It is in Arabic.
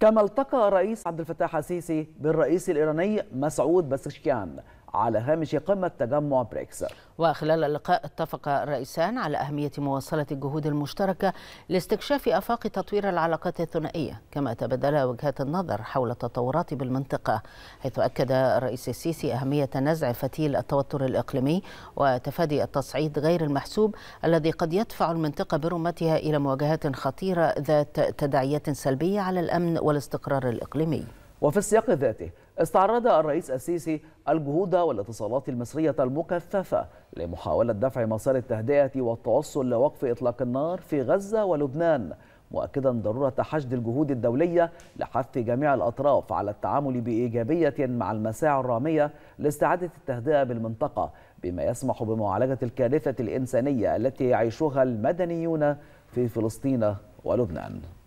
كما التقى الرئيس عبد الفتاح السيسي بالرئيس الإيراني مسعود بسشكيان على هامش قمة تجمع بريكس وخلال اللقاء اتفق الرئيسان على أهمية مواصلة الجهود المشتركة لاستكشاف آفاق تطوير العلاقات الثنائية كما تبادلا وجهات النظر حول التطورات بالمنطقة حيث أكد الرئيس السيسي أهمية نزع فتيل التوتر الإقليمي وتفادي التصعيد غير المحسوب الذي قد يدفع المنطقة برمتها إلى مواجهات خطيرة ذات تداعيات سلبية على الأمن والاستقرار الإقليمي وفي السياق ذاته استعرض الرئيس السيسي الجهود والاتصالات المصرية المكثفة لمحاولة دفع مسار التهدئة والتوصل لوقف إطلاق النار في غزة ولبنان مؤكدا ضرورة حشد الجهود الدولية لحث جميع الأطراف على التعامل بإيجابية مع المساعي الرامية لاستعادة التهدئة بالمنطقة بما يسمح بمعالجة الكارثة الإنسانية التي يعيشها المدنيون في فلسطين ولبنان